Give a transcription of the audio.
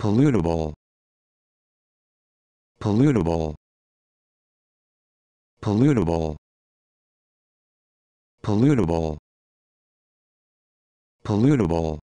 pollutable pollutable pollutable pollutable pollutable